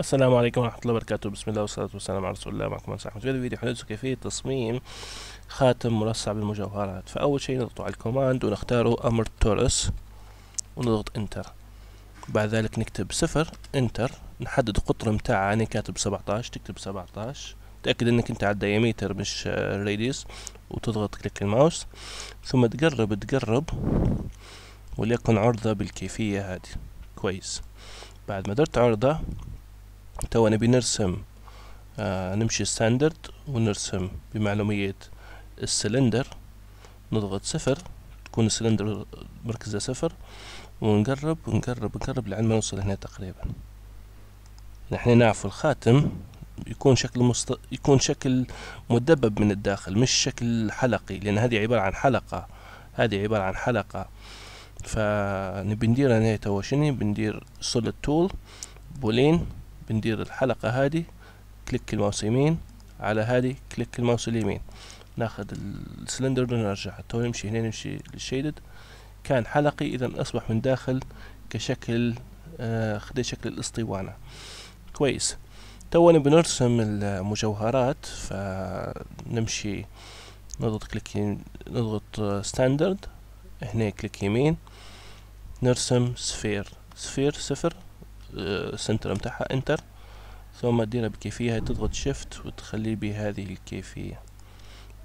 السلام عليكم ورحمة الله وبركاته بسم الله والصلاة والسلام على رسول الله معكم أنس في هذا الفيديو حنرسم كيفية تصميم خاتم مرصع بالمجوهرات فأول شيء نضغط على الكوماند ونختاره أمر تورس ونضغط انتر بعد ذلك نكتب صفر انتر نحدد قطر متاع أنا كاتب 17 تكتب 17 تأكد أنك أنت على الدياميتر مش الراديوس وتضغط كليك الماوس ثم تقرب تقرب وليكن عرضة بالكيفية هذه كويس بعد ما درت عرضة تو نبي نرسم آه نمشي ستاندرد ونرسم بمعلومية السلندر نضغط صفر تكون السلندر مركزه صفر ونقرب ونقرب ونقرب لعن ما نوصل هنا تقريبا نحن نعرف الخاتم يكون شكل مست... يكون شكل مدبب من الداخل مش شكل حلقي لان هذه عبارة عن حلقة هذه عبارة عن حلقة فنبي ندير هنا توا شنو بندير سوليد تول بولين بندير الحلقة هذه كليك الماوس يمين على هذه كليك الماوس اليمين ناخذ السلندر ونرجع تو نمشي هنا نمشي للشيدد كان حلقي اذا اصبح من داخل كشكل آه خدي شكل الاسطوانة كويس تو بنرسم المجوهرات فنمشي نضغط كليك نضغط ستاندرد هنا كليك يمين نرسم سفير سفير صفر السنتر متاعها انتر ثم تديرها بكيفية تضغط شيفت وتخليه بهذه الكيفية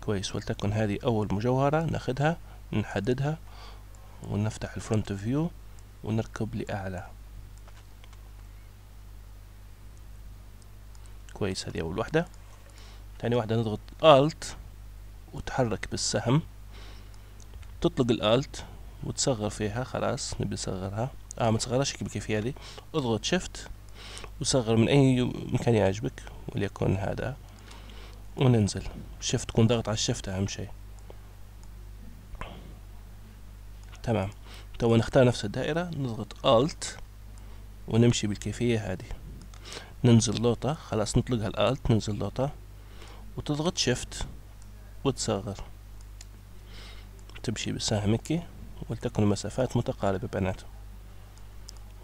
كويس ولتكن هذه أول مجوهرة ناخذها نحددها ونفتح الفرونت فيو ونركب لأعلى كويس هذه أول واحدة ثاني واحدة نضغط الت وتحرك بالسهم تطلق الألت وتصغر فيها خلاص نبي نصغرها آه ما بالكيفية هذه اضغط شيفت وصغر من أي مكان يعجبك وليكن هذا وننزل شيفت تكون ضغط على الشيفت أهم شيء تمام تو نختار نفس الدائرة نضغط ألت ونمشي بالكيفية هذه ننزل لوطة خلاص نطلقها الألت ننزل لوطة وتضغط شيفت وتصغر تمشي بسهمك ولتكن المسافات متقاربة بيناتهم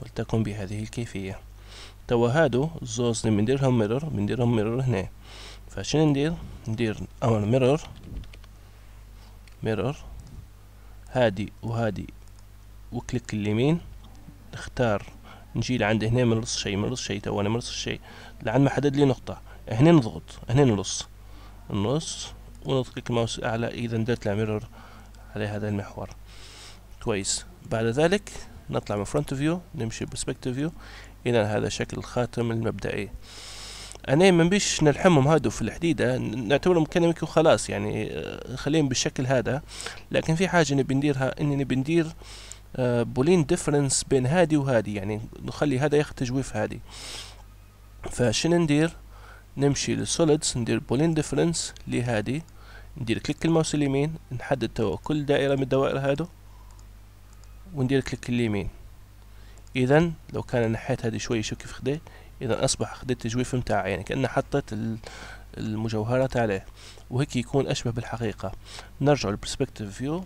ولتكن بهذه الكيفية توا هادو الزوز اللي بنديرهم ميرور بنديرهم ميرور هنا فشنو ندير ندير اول ميرور ميرور هادي وهادي وكليك اليمين نختار نجي لعند هنا من نص شيء من نص شيء توا انا من نص شيء لعند ما حدد لي نقطة هنا نضغط هنا نص النص ونضغط الماوس الاعلى اذا درت له ميرور على هذا المحور كويس بعد ذلك نطلع من فرونت فيو نمشي برسبكتيف فيو الى هذا شكل الخاتم المبدئي انا ما نبيش نلحمهم هادو في الحديده نعتبرهم كنمك وخلاص يعني آه، خليهم بالشكل هذا لكن في حاجه نبي نديرها اني نبي ندير آه، بولين ديفرنس بين هادي وهادي يعني نخلي هذا ياخذ تجويف هادي فشنو ندير نمشي للسوليدز ندير بولين ديفرنس لهادي ندير كليك الماوس اليمين نحدد توا كل دائره من الدوائر هادو وندير كليك اليمين اذا لو كان نحيت هذه شوي شوف كيف خديت اذا اصبح خديت التجويف نتاع يعني كأنه حطيت المجوهرات عليه وهيك يكون اشبه بالحقيقة نرجع للبرسبكتيف فيو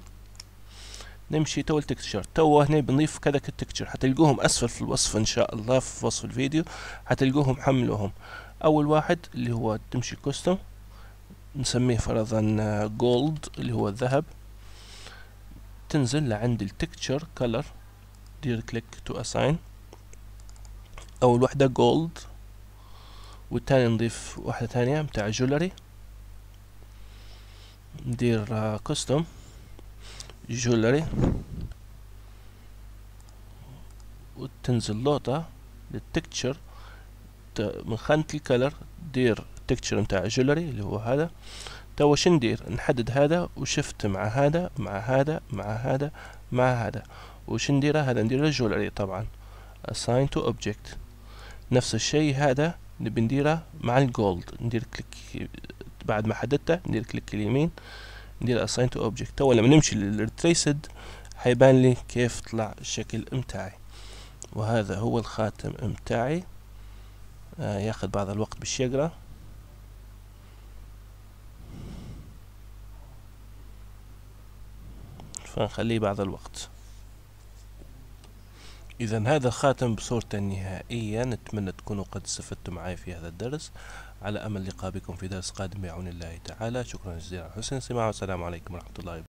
نمشي تو التكتشر تو هنا بنضيف كذا التكتشر حتلقوهم اسفل في الوصف ان شاء الله في وصف الفيديو حتلقوهم حملوهم اول واحد اللي هو تمشي كوستم نسميه فرضا جولد آه، اللي هو الذهب تنزل لعند التكتشر كلر دير كليك تو اساين اول وحده جولد والتاني نضيف واحده تانية متاع جولري ندير كوستوم آه، جولري وتنزل لوطة للتكتشر من خانة الكلر دير تكتشر متاع جولري اللي هو هذا توا شندير ندير نحدد هذا وشفت مع هذا مع هذا مع هذا مع هذا وش ندير هذا ندير الجول عليه طبعا assign to object نفس الشيء هذا نبي نديره مع الجولد ندير كليك بعد ما حددته ندير كليك اليمين ندير assign to object تو لما نمشي للتريسد حيبان لي كيف طلع الشكل متاعي وهذا هو الخاتم متاعي آه ياخذ بعض الوقت باش يقرا فنخليه بعض الوقت اذا هذا خاتم بصورته النهائية نتمنى تكونوا قد استفدتم معي في هذا الدرس على امل لقاء بكم في درس قادم بعون الله تعالى شكرا جزيلا على حسن السماع والسلام عليكم ورحمة الله وبركاته